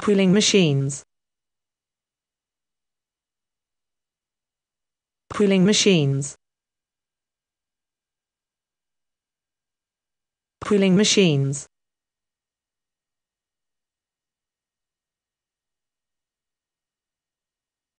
Cooling machines. Cooling machines. Cooling machines.